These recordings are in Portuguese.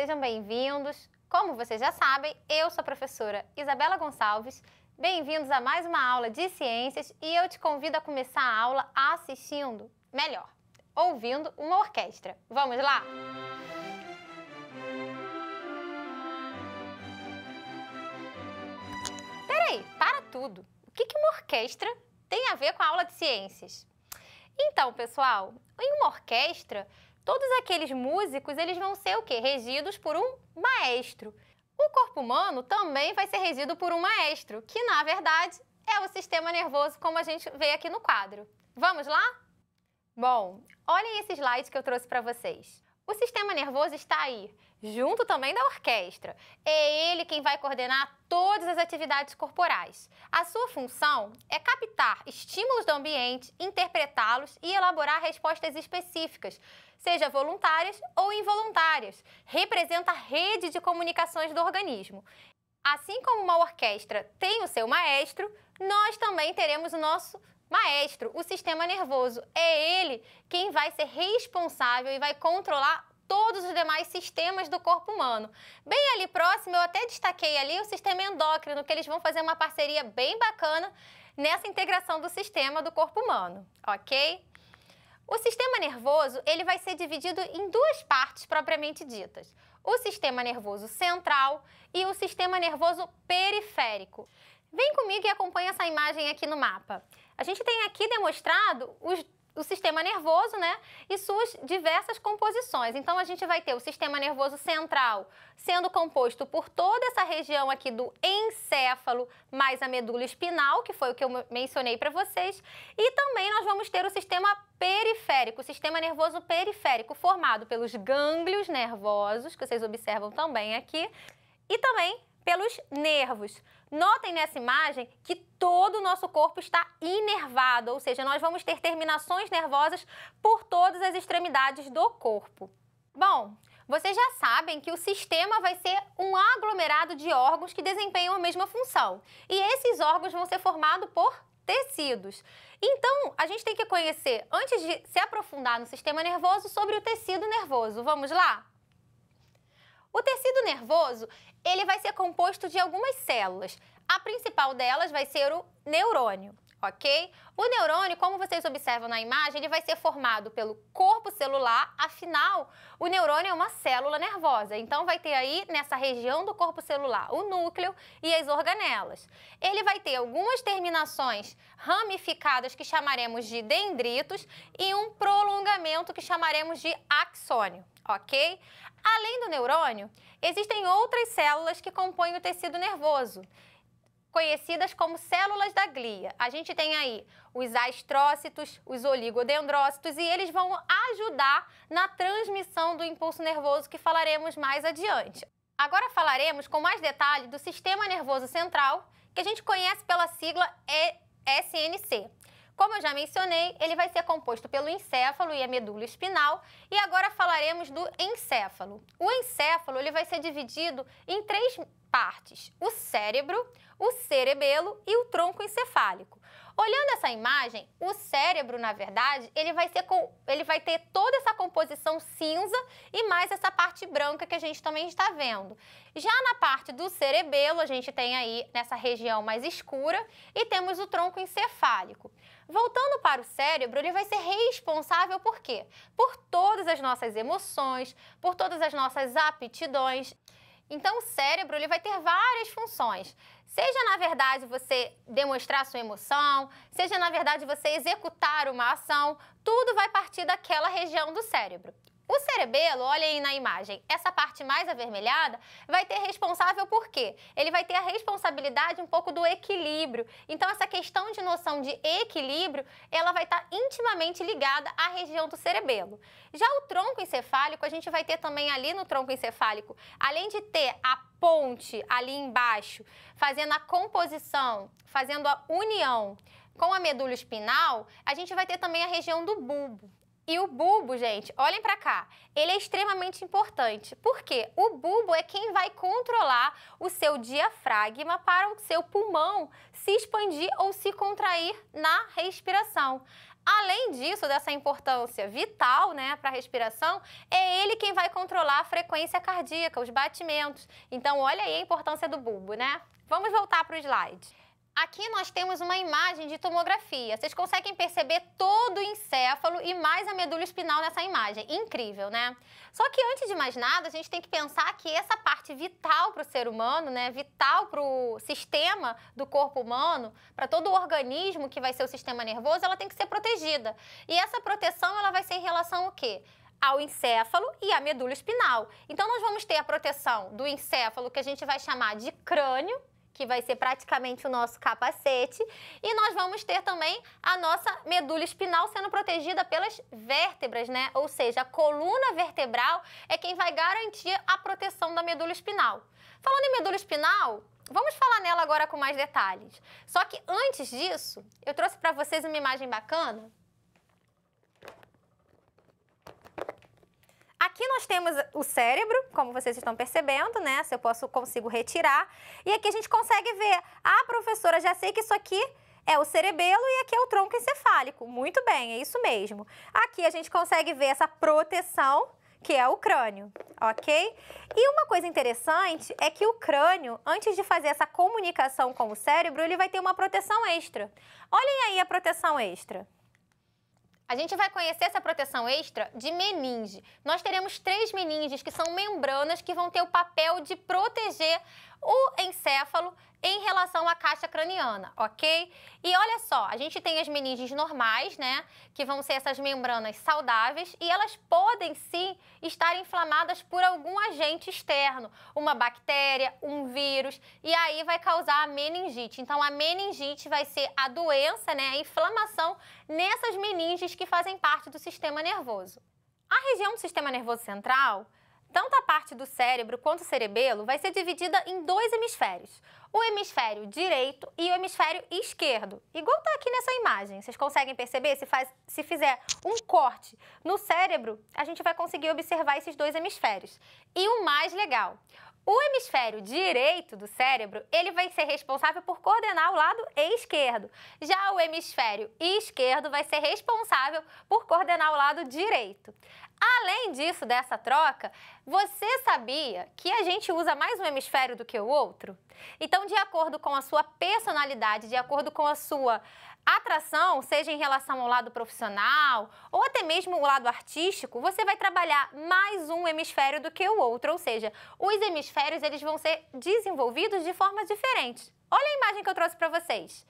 sejam bem-vindos. Como vocês já sabem, eu sou a professora Isabela Gonçalves. Bem-vindos a mais uma aula de ciências e eu te convido a começar a aula assistindo, melhor, ouvindo uma orquestra. Vamos lá? Peraí, para tudo. O que uma orquestra tem a ver com a aula de ciências? Então, pessoal, em uma orquestra, todos aqueles músicos eles vão ser o quê? Regidos por um maestro. O corpo humano também vai ser regido por um maestro, que na verdade é o sistema nervoso como a gente vê aqui no quadro. Vamos lá? Bom, olhem esse slide que eu trouxe para vocês. O sistema nervoso está aí, junto também da orquestra. É ele quem vai coordenar todas as atividades corporais. A sua função é captar estímulos do ambiente, interpretá-los e elaborar respostas específicas, seja voluntárias ou involuntárias. Representa a rede de comunicações do organismo. Assim como uma orquestra tem o seu maestro, nós também teremos o nosso Maestro, o sistema nervoso é ele quem vai ser responsável e vai controlar todos os demais sistemas do corpo humano. Bem ali próximo, eu até destaquei ali o sistema endócrino, que eles vão fazer uma parceria bem bacana nessa integração do sistema do corpo humano, ok? O sistema nervoso, ele vai ser dividido em duas partes propriamente ditas. O sistema nervoso central e o sistema nervoso periférico. Vem comigo e acompanha essa imagem aqui no mapa. A gente tem aqui demonstrado os o sistema nervoso, né? E suas diversas composições. Então, a gente vai ter o sistema nervoso central sendo composto por toda essa região aqui do encéfalo, mais a medula espinal, que foi o que eu mencionei para vocês. E também nós vamos ter o sistema periférico, o sistema nervoso periférico, formado pelos gânglios nervosos, que vocês observam também aqui, e também pelos nervos. Notem nessa imagem que todo o nosso corpo está inervado, ou seja, nós vamos ter terminações nervosas por todas as extremidades do corpo. Bom, vocês já sabem que o sistema vai ser um aglomerado de órgãos que desempenham a mesma função. E esses órgãos vão ser formados por tecidos. Então, a gente tem que conhecer, antes de se aprofundar no sistema nervoso, sobre o tecido nervoso. Vamos lá? O tecido nervoso, ele vai ser composto de algumas células. A principal delas vai ser o neurônio, ok? O neurônio, como vocês observam na imagem, ele vai ser formado pelo corpo celular, afinal, o neurônio é uma célula nervosa. Então, vai ter aí nessa região do corpo celular o núcleo e as organelas. Ele vai ter algumas terminações ramificadas que chamaremos de dendritos e um prolongamento que chamaremos de axônio, ok? Além do neurônio, existem outras células que compõem o tecido nervoso, conhecidas como células da glia. A gente tem aí os astrócitos, os oligodendrócitos e eles vão ajudar na transmissão do impulso nervoso que falaremos mais adiante. Agora falaremos com mais detalhe do sistema nervoso central, que a gente conhece pela sigla SNC. Como eu já mencionei, ele vai ser composto pelo encéfalo e a medula espinal, e agora falaremos do encéfalo. O encéfalo ele vai ser dividido em três partes: o cérebro, o cerebelo e o tronco encefálico. Olhando essa imagem, o cérebro, na verdade, ele vai, ser com, ele vai ter toda essa composição cinza e mais essa parte branca que a gente também está vendo. Já na parte do cerebelo, a gente tem aí nessa região mais escura e temos o tronco encefálico. Voltando para o cérebro, ele vai ser responsável por quê? Por todas as nossas emoções, por todas as nossas aptidões. Então, o cérebro ele vai ter várias funções. Seja, na verdade, você demonstrar sua emoção, seja, na verdade, você executar uma ação, tudo vai partir daquela região do cérebro. O cerebelo, olha aí na imagem, essa parte mais avermelhada vai ter responsável por quê? Ele vai ter a responsabilidade um pouco do equilíbrio. Então, essa questão de noção de equilíbrio, ela vai estar tá intimamente ligada à região do cerebelo. Já o tronco encefálico, a gente vai ter também ali no tronco encefálico, além de ter a ponte ali embaixo, fazendo a composição, fazendo a união com a medula espinal, a gente vai ter também a região do bulbo. E o bulbo, gente, olhem para cá, ele é extremamente importante, Por quê? o bulbo é quem vai controlar o seu diafragma para o seu pulmão se expandir ou se contrair na respiração. Além disso, dessa importância vital né, para a respiração, é ele quem vai controlar a frequência cardíaca, os batimentos. Então, olha aí a importância do bulbo, né? Vamos voltar para o slide. Aqui nós temos uma imagem de tomografia. Vocês conseguem perceber todo o encéfalo e mais a medula espinal nessa imagem. Incrível, né? Só que antes de mais nada, a gente tem que pensar que essa parte vital para o ser humano, né, vital para o sistema do corpo humano, para todo o organismo que vai ser o sistema nervoso, ela tem que ser protegida. E essa proteção ela vai ser em relação ao quê? ao encéfalo e à medula espinal. Então, nós vamos ter a proteção do encéfalo, que a gente vai chamar de crânio, que vai ser praticamente o nosso capacete. E nós vamos ter também a nossa medula espinal sendo protegida pelas vértebras, né? Ou seja, a coluna vertebral é quem vai garantir a proteção da medula espinal. Falando em medula espinal, Vamos falar nela agora com mais detalhes. Só que antes disso, eu trouxe para vocês uma imagem bacana Aqui nós temos o cérebro, como vocês estão percebendo, né? Se eu posso, consigo retirar. E aqui a gente consegue ver. Ah, professora, já sei que isso aqui é o cerebelo e aqui é o tronco encefálico. Muito bem, é isso mesmo. Aqui a gente consegue ver essa proteção, que é o crânio, ok? E uma coisa interessante é que o crânio, antes de fazer essa comunicação com o cérebro, ele vai ter uma proteção extra. Olhem aí a proteção extra. A gente vai conhecer essa proteção extra de meninge. Nós teremos três meninges, que são membranas que vão ter o papel de proteger o encéfalo em relação à caixa craniana, ok? E olha só, a gente tem as meninges normais, né, que vão ser essas membranas saudáveis e elas podem sim estar inflamadas por algum agente externo, uma bactéria, um vírus, e aí vai causar a meningite. Então a meningite vai ser a doença, né, a inflamação nessas meninges que fazem parte do sistema nervoso. A região do sistema nervoso central tanto a parte do cérebro quanto o cerebelo vai ser dividida em dois hemisférios, o hemisfério direito e o hemisfério esquerdo. Igual tá aqui nessa imagem, vocês conseguem perceber? Se, faz, se fizer um corte no cérebro, a gente vai conseguir observar esses dois hemisférios. E o mais legal, o hemisfério direito do cérebro, ele vai ser responsável por coordenar o lado esquerdo. Já o hemisfério esquerdo vai ser responsável por coordenar o lado direito. Além disso, dessa troca, você sabia que a gente usa mais um hemisfério do que o outro? Então, de acordo com a sua personalidade, de acordo com a sua atração, seja em relação ao lado profissional ou até mesmo o lado artístico, você vai trabalhar mais um hemisfério do que o outro, ou seja, os hemisférios eles vão ser desenvolvidos de formas diferentes. Olha a imagem que eu trouxe para vocês.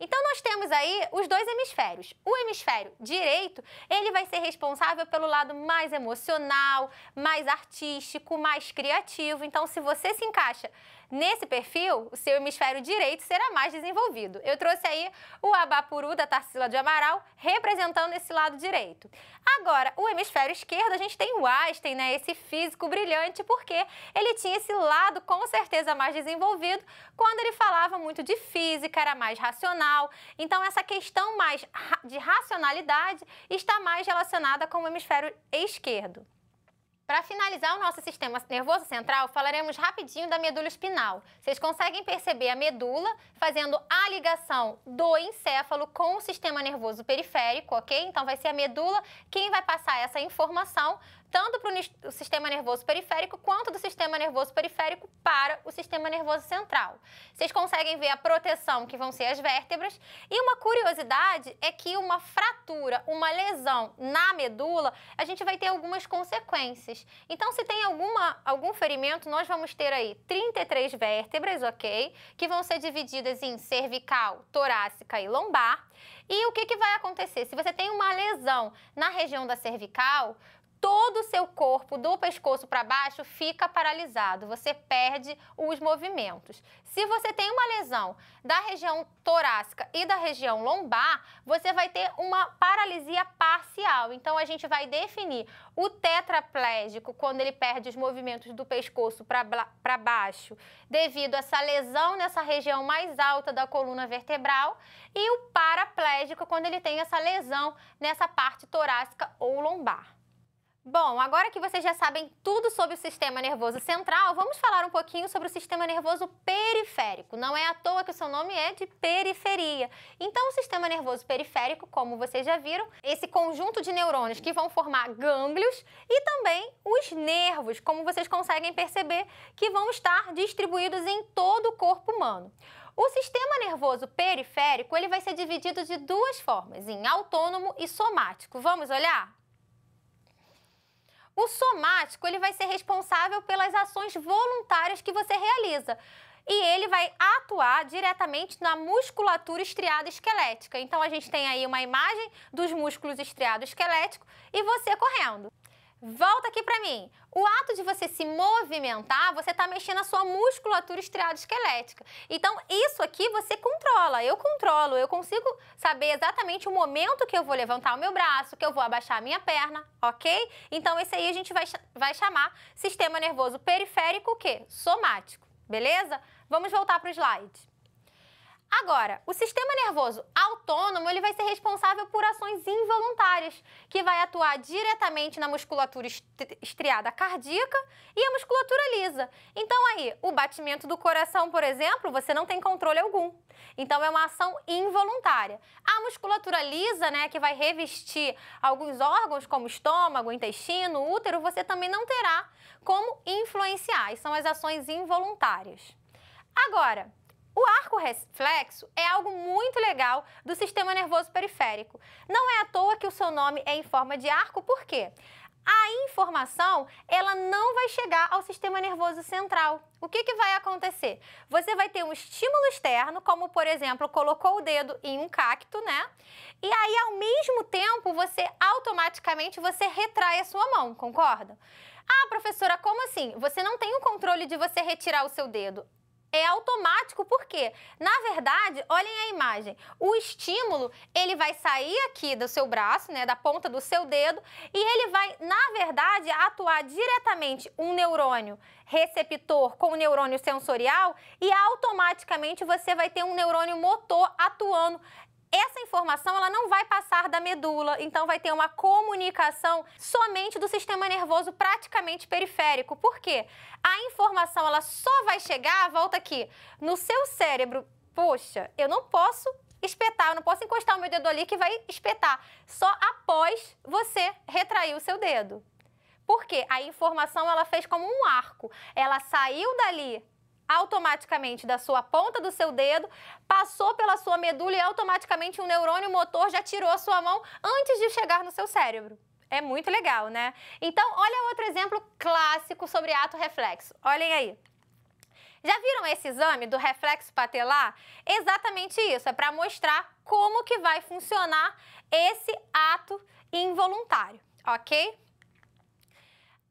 Então nós temos aí os dois hemisférios. O hemisfério direito, ele vai ser responsável pelo lado mais emocional, mais artístico, mais criativo. Então se você se encaixa Nesse perfil, o seu hemisfério direito será mais desenvolvido. Eu trouxe aí o Abapuru da Tarsila de Amaral, representando esse lado direito. Agora, o hemisfério esquerdo, a gente tem o Einstein, né? Esse físico brilhante, porque ele tinha esse lado com certeza mais desenvolvido quando ele falava muito de física, era mais racional. Então, essa questão mais de racionalidade está mais relacionada com o hemisfério esquerdo. Para finalizar o nosso sistema nervoso central, falaremos rapidinho da medula espinal. Vocês conseguem perceber a medula fazendo a ligação do encéfalo com o sistema nervoso periférico, ok? Então vai ser a medula quem vai passar essa informação tanto para o sistema nervoso periférico quanto do sistema nervoso periférico para o sistema nervoso central. Vocês conseguem ver a proteção que vão ser as vértebras. E uma curiosidade é que uma fratura, uma lesão na medula, a gente vai ter algumas consequências. Então, se tem alguma, algum ferimento, nós vamos ter aí 33 vértebras, ok? Que vão ser divididas em cervical, torácica e lombar. E o que, que vai acontecer? Se você tem uma lesão na região da cervical, todo o seu corpo, do pescoço para baixo, fica paralisado, você perde os movimentos. Se você tem uma lesão da região torácica e da região lombar, você vai ter uma paralisia parcial. Então, a gente vai definir o tetraplégico quando ele perde os movimentos do pescoço para baixo, devido a essa lesão nessa região mais alta da coluna vertebral, e o paraplégico quando ele tem essa lesão nessa parte torácica ou lombar. Bom, agora que vocês já sabem tudo sobre o sistema nervoso central, vamos falar um pouquinho sobre o sistema nervoso periférico. Não é à toa que o seu nome é de periferia. Então, o sistema nervoso periférico, como vocês já viram, esse conjunto de neurônios que vão formar gânglios e também os nervos, como vocês conseguem perceber, que vão estar distribuídos em todo o corpo humano. O sistema nervoso periférico ele vai ser dividido de duas formas, em autônomo e somático. Vamos olhar? O somático ele vai ser responsável pelas ações voluntárias que você realiza e ele vai atuar diretamente na musculatura estriada esquelética. Então a gente tem aí uma imagem dos músculos estriado esquelético e você correndo. Volta aqui para mim. O ato de você se movimentar, você está mexendo a sua musculatura esquelética. Então, isso aqui você controla, eu controlo, eu consigo saber exatamente o momento que eu vou levantar o meu braço, que eu vou abaixar a minha perna, ok? Então, esse aí a gente vai, vai chamar sistema nervoso periférico, o quê? Somático, beleza? Vamos voltar para o slide. Agora, o sistema nervoso autônomo ele vai ser responsável por ações involuntárias, que vai atuar diretamente na musculatura estriada cardíaca e a musculatura lisa. Então aí, o batimento do coração, por exemplo, você não tem controle algum. Então é uma ação involuntária. A musculatura lisa, né, que vai revestir alguns órgãos como estômago, intestino, útero, você também não terá como influenciar. E são as ações involuntárias. Agora, o arco reflexo é algo muito legal do sistema nervoso periférico. Não é à toa que o seu nome é em forma de arco, por quê? A informação, ela não vai chegar ao sistema nervoso central. O que, que vai acontecer? Você vai ter um estímulo externo, como por exemplo, colocou o dedo em um cacto, né? E aí, ao mesmo tempo, você automaticamente você retrai a sua mão, concorda? Ah, professora, como assim? Você não tem o controle de você retirar o seu dedo é automático, porque, na verdade, olhem a imagem. O estímulo, ele vai sair aqui do seu braço, né, da ponta do seu dedo, e ele vai, na verdade, atuar diretamente um neurônio receptor com o neurônio sensorial e automaticamente você vai ter um neurônio motor atuando essa informação ela não vai passar da medula, então vai ter uma comunicação somente do sistema nervoso praticamente periférico. Por quê? A informação ela só vai chegar, volta aqui, no seu cérebro. Poxa, eu não posso espetar, eu não posso encostar o meu dedo ali que vai espetar, só após você retrair o seu dedo. Por quê? A informação ela fez como um arco. Ela saiu dali automaticamente da sua ponta do seu dedo, passou pela sua medula e automaticamente um neurônio motor já tirou a sua mão antes de chegar no seu cérebro. É muito legal, né? Então, olha outro exemplo clássico sobre ato reflexo. Olhem aí. Já viram esse exame do reflexo patelar? Exatamente isso, é para mostrar como que vai funcionar esse ato involuntário, ok?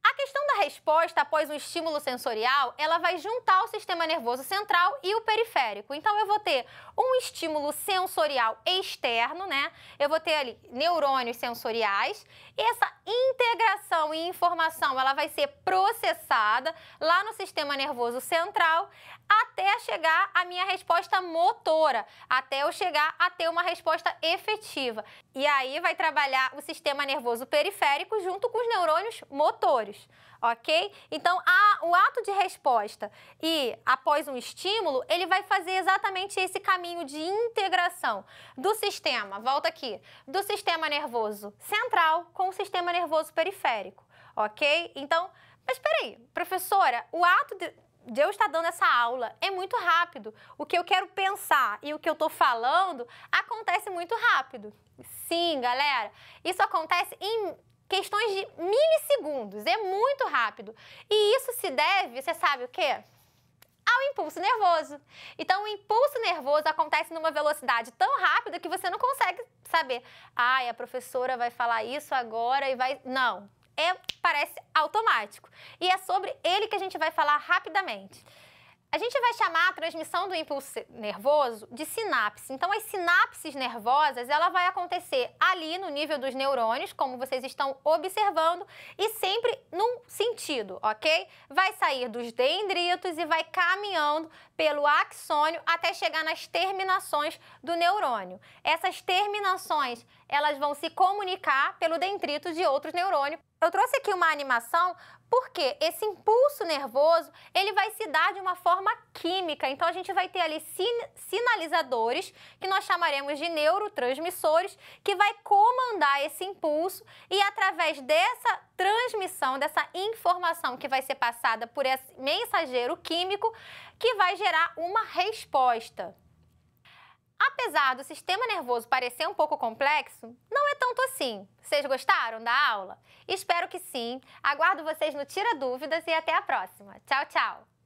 A questão da resposta após um estímulo sensorial, ela vai juntar o sistema nervoso central e o periférico. Então eu vou ter um estímulo sensorial externo, né? Eu vou ter ali neurônios sensoriais e essa integração e informação, ela vai ser processada lá no sistema nervoso central até chegar à minha resposta motora, até eu chegar a ter uma resposta efetiva. E aí vai trabalhar o sistema nervoso periférico junto com os neurônios motores ok? Então, a, o ato de resposta e após um estímulo, ele vai fazer exatamente esse caminho de integração do sistema, volta aqui, do sistema nervoso central com o sistema nervoso periférico, ok? Então, mas peraí, professora, o ato de, de eu estar dando essa aula é muito rápido. O que eu quero pensar e o que eu estou falando acontece muito rápido. Sim, galera, isso acontece em questões de milissegundos, é muito rápido. E isso se deve, você sabe o quê? ao impulso nervoso. Então, o impulso nervoso acontece numa velocidade tão rápida que você não consegue saber. Ai, a professora vai falar isso agora e vai. Não. É, parece automático. E é sobre ele que a gente vai falar rapidamente. A gente vai chamar a transmissão do impulso nervoso de sinapse. Então, as sinapses nervosas, ela vai acontecer ali no nível dos neurônios, como vocês estão observando, e sempre num sentido, ok? Vai sair dos dendritos e vai caminhando pelo axônio até chegar nas terminações do neurônio. Essas terminações, elas vão se comunicar pelo dendrito de outros neurônios. Eu trouxe aqui uma animação porque esse impulso nervoso, ele vai se dar de uma forma química. Então a gente vai ter ali sin sinalizadores, que nós chamaremos de neurotransmissores, que vai comandar esse impulso e através dessa transmissão, dessa informação que vai ser passada por esse mensageiro químico, que vai gerar uma resposta. Apesar do sistema nervoso parecer um pouco complexo, não é tanto assim. Vocês gostaram da aula? Espero que sim. Aguardo vocês no Tira Dúvidas e até a próxima. Tchau, tchau!